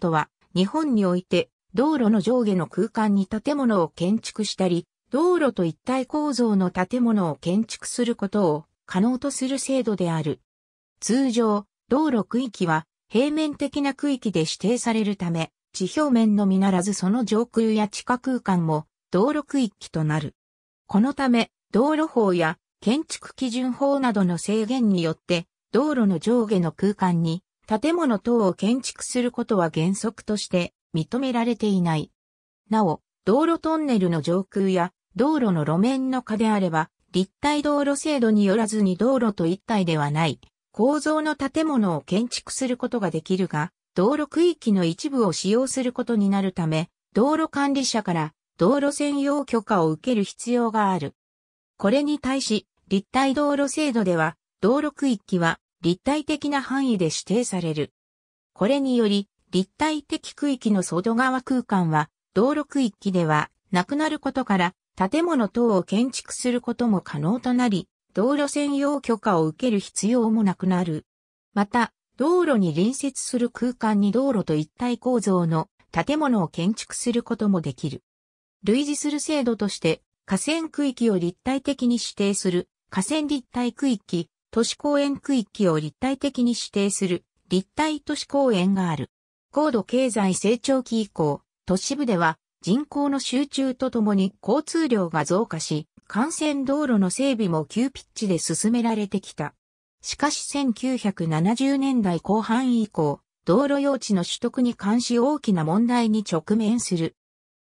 ことは、日本において、道路の上下の空間に建物を建築したり、道路と一体構造の建物を建築することを可能とする制度である。通常、道路区域は平面的な区域で指定されるため、地表面のみならずその上空や地下空間も道路区域となる。このため、道路法や建築基準法などの制限によって、道路の上下の空間に建物等を建築することは原則として認められていない。なお、道路トンネルの上空や道路の路面の下であれば、立体道路制度によらずに道路と一体ではない構造の建物を建築することができるが、道路区域の一部を使用することになるため、道路管理者から道路専用許可を受ける必要がある。これに対し、立体道路制度では、道路区域は立体的な範囲で指定される。これにより、立体的区域の外側空間は、道路区域ではなくなることから、建物等を建築することも可能となり、道路専用許可を受ける必要もなくなる。また、道路に隣接する空間に道路と一体構造の建物を建築することもできる。類似する制度として、河川区域を立体的に指定する河川立体区域都市公園区域を立体的に指定する立体都市公園がある。高度経済成長期以降、都市部では人口の集中とともに交通量が増加し、幹線道路の整備も急ピッチで進められてきた。しかし1970年代後半以降、道路用地の取得に関し大きな問題に直面する。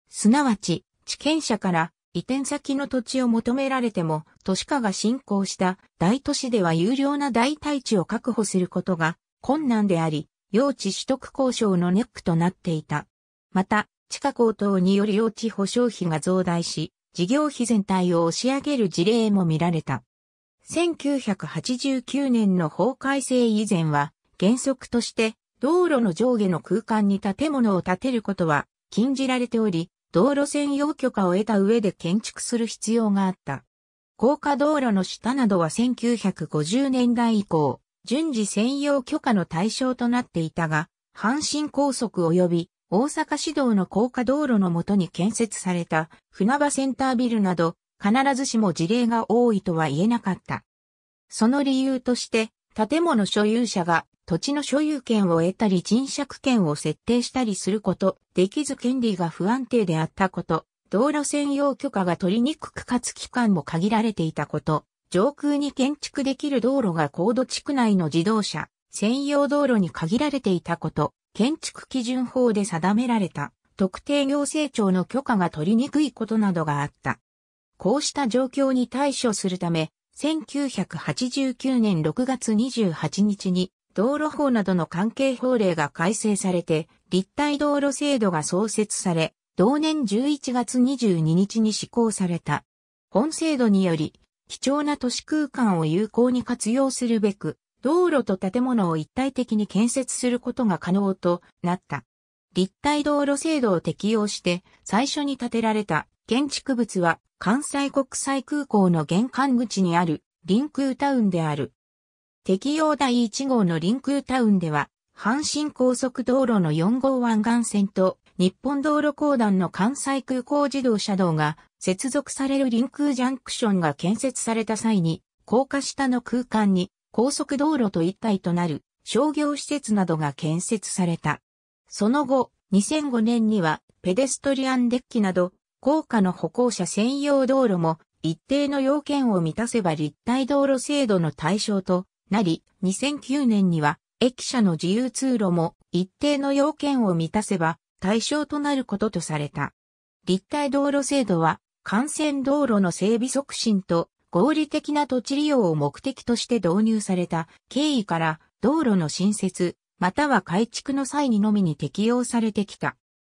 すなわち、地権者から移転先の土地を求められても、都市化が進行した大都市では有料な代替地を確保することが困難であり、用地取得交渉のネックとなっていた。また、地価高騰により用地保証費が増大し、事業費全体を押し上げる事例も見られた。1989年の法改正以前は、原則として道路の上下の空間に建物を建てることは禁じられており、道路専用許可を得た上で建築する必要があった。高架道路の下などは1950年代以降、順次専用許可の対象となっていたが、阪神高速及び大阪市道の高架道路のもとに建設された船場センタービルなど、必ずしも事例が多いとは言えなかった。その理由として、建物所有者が土地の所有権を得たり人借権を設定したりすること、できず権利が不安定であったこと、道路専用許可が取りにくくかつ期間も限られていたこと、上空に建築できる道路が高度地区内の自動車、専用道路に限られていたこと、建築基準法で定められた特定行政庁の許可が取りにくいことなどがあった。こうした状況に対処するため、1989年6月28日に道路法などの関係法令が改正されて立体道路制度が創設され、同年11月22日に施行された。本制度により、貴重な都市空間を有効に活用するべく、道路と建物を一体的に建設することが可能となった。立体道路制度を適用して、最初に建てられた建築物は関西国際空港の玄関口にあるリンクータウンである。適用第1号のリンクータウンでは、阪神高速道路の4号湾岸線と日本道路公団の関西空港自動車道が接続されるリクージャンクションが建設された際に、高架下の空間に高速道路と一体となる商業施設などが建設された。その後、2005年にはペデストリアンデッキなど高架の歩行者専用道路も一定の要件を満たせば立体道路制度の対象となり、2009年には駅舎の自由通路も一定の要件を満たせば対象となることとされた。立体道路制度は幹線道路の整備促進と合理的な土地利用を目的として導入された経緯から道路の新設または改築の際にのみに適用されてきた。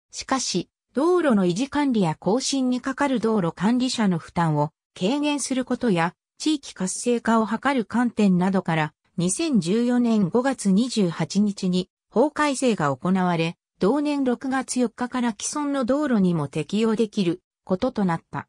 しかし、道路の維持管理や更新にかかる道路管理者の負担を軽減することや地域活性化を図る観点などから2014年5月28日に法改正が行われ、同年6月4日から既存の道路にも適用できることとなった。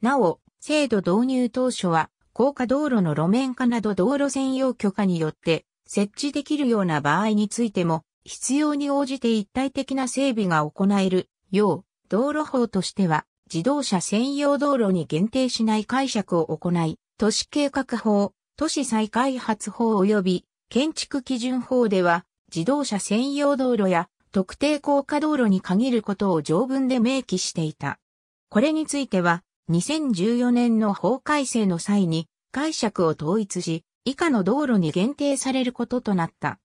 なお、制度導入当初は、高架道路の路面化など道路専用許可によって設置できるような場合についても、必要に応じて一体的な整備が行える要、道路法としては、自動車専用道路に限定しない解釈を行い、都市計画法、都市再開発法及び建築基準法では、自動車専用道路や特定高架道路に限ることを条文で明記していた。これについては、2014年の法改正の際に解釈を統一し、以下の道路に限定されることとなった。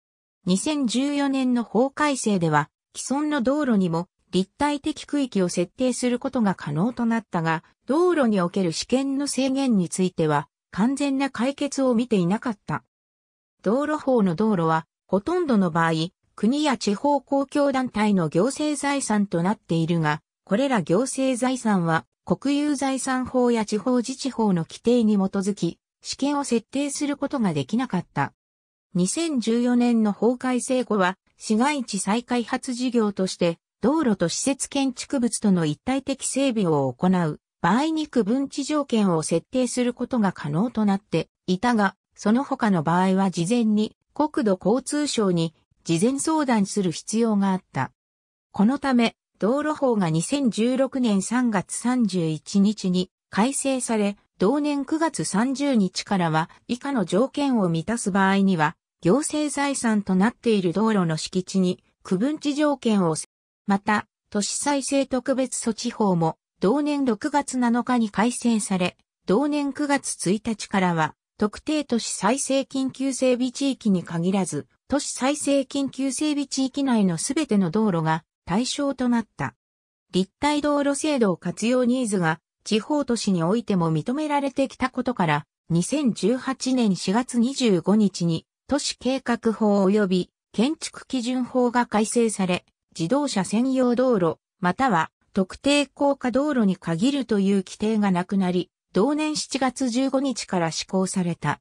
2014年の法改正では、既存の道路にも立体的区域を設定することが可能となったが、道路における試験の制限については、完全な解決を見ていなかった。道路法の道路は、ほとんどの場合、国や地方公共団体の行政財産となっているが、これら行政財産は、国有財産法や地方自治法の規定に基づき、試験を設定することができなかった。2014年の法改正後は、市街地再開発事業として、道路と施設建築物との一体的整備を行う場合に区分地条件を設定することが可能となっていたが、その他の場合は事前に国土交通省に事前相談する必要があった。このため、道路法が2016年3月31日に改正され、同年9月30日からは以下の条件を満たす場合には、行政財産となっている道路の敷地に区分地条件をまた、都市再生特別措置法も同年6月7日に改正され、同年9月1日からは、特定都市再生緊急整備地域に限らず、都市再生緊急整備地域内のすべての道路が対象となった。立体道路制度を活用ニーズが地方都市においても認められてきたことから、2018年4月25日に都市計画法及び建築基準法が改正され、自動車専用道路、または特定高架道路に限るという規定がなくなり、同年7月15日から施行された。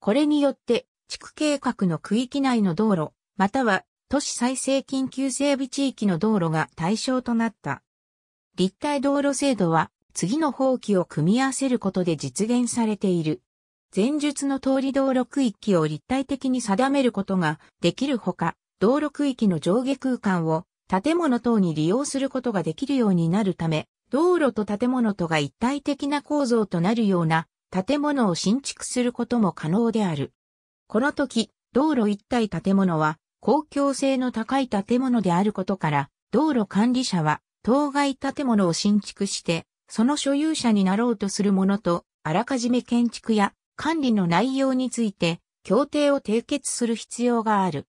これによって、地区計画の区域内の道路、または都市再生緊急整備地域の道路が対象となった。立体道路制度は、次の法規を組み合わせることで実現されている。前述の通り道路区域を立体的に定めることができるほか、道路区域の上下空間を建物等に利用することができるようになるため、道路と建物とが一体的な構造となるような建物を新築することも可能である。この時、道路一体建物は公共性の高い建物であることから、道路管理者は当該建物を新築して、その所有者になろうとするものと、あらかじめ建築や管理の内容について協定を締結する必要がある。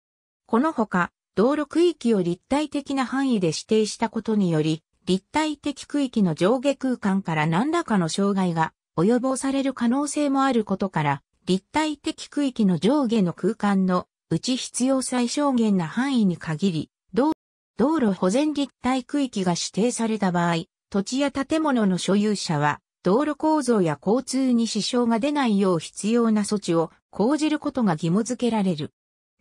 このほか、道路区域を立体的な範囲で指定したことにより、立体的区域の上下空間から何らかの障害が及ぼされる可能性もあることから、立体的区域の上下の空間のうち必要最小限な範囲に限り、道路保全立体区域が指定された場合、土地や建物の所有者は、道路構造や交通に支障が出ないよう必要な措置を講じることが義務付けられる。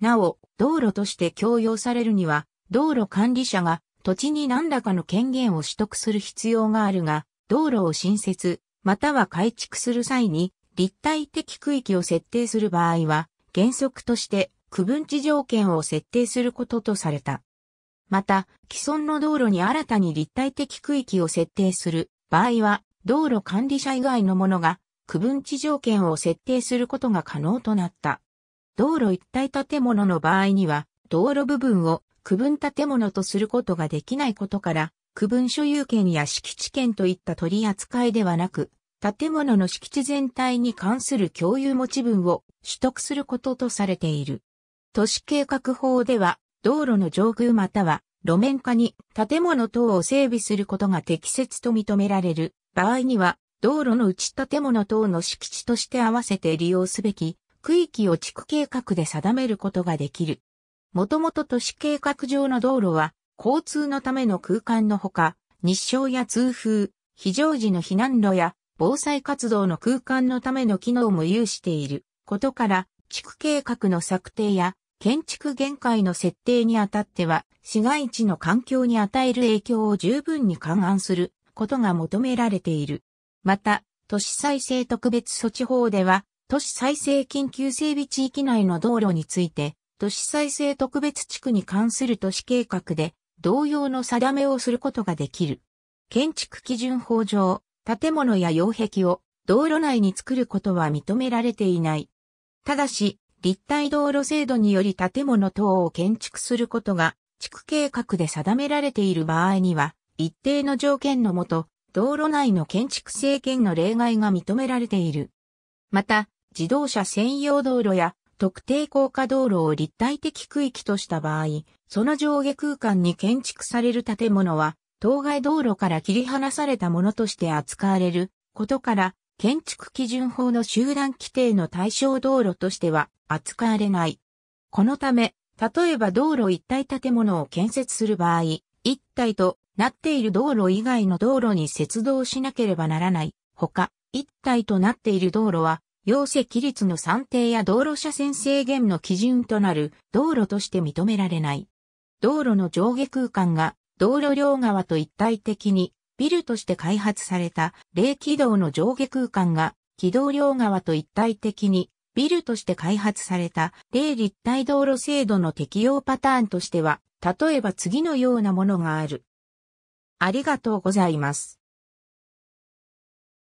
なお、道路として供用されるには、道路管理者が土地に何らかの権限を取得する必要があるが、道路を新設、または改築する際に、立体的区域を設定する場合は、原則として区分地条件を設定することとされた。また、既存の道路に新たに立体的区域を設定する場合は、道路管理者以外の者が区分地条件を設定することが可能となった。道路一体建物の場合には、道路部分を区分建物とすることができないことから、区分所有権や敷地権といった取り扱いではなく、建物の敷地全体に関する共有持ち分を取得することとされている。都市計画法では、道路の上空または路面下に建物等を整備することが適切と認められる場合には、道路の内建物等の敷地として合わせて利用すべき区域を地区計画で定めることができる。もともと都市計画上の道路は、交通のための空間のほか、日照や通風、非常時の避難路や防災活動の空間のための機能も有していることから、地区計画の策定や建築限界の設定にあたっては、市街地の環境に与える影響を十分に勘案することが求められている。また、都市再生特別措置法では、都市再生緊急整備地域内の道路について、都市再生特別地区に関する都市計画で、同様の定めをすることができる。建築基準法上、建物や擁壁を道路内に作ることは認められていない。ただし、立体道路制度により建物等を建築することが、地区計画で定められている場合には、一定の条件のもと、道路内の建築制限の例外が認められている。また、自動車専用道路や特定高架道路を立体的区域とした場合、その上下空間に建築される建物は、当該道路から切り離されたものとして扱われることから、建築基準法の集団規定の対象道路としては扱われない。このため、例えば道路一体建物を建設する場合、一体となっている道路以外の道路に接道しなければならない。ほか、一体となっている道路は容積率の算定や道路車線制限の基準となる道路として認められない。道路の上下空間が道路両側と一体的にビルとして開発された冷気道の上下空間が軌道両側と一体的にビルとして開発された例立体道路制度の適用パターンとしては、例えば次のようなものがある。ありがとうございます。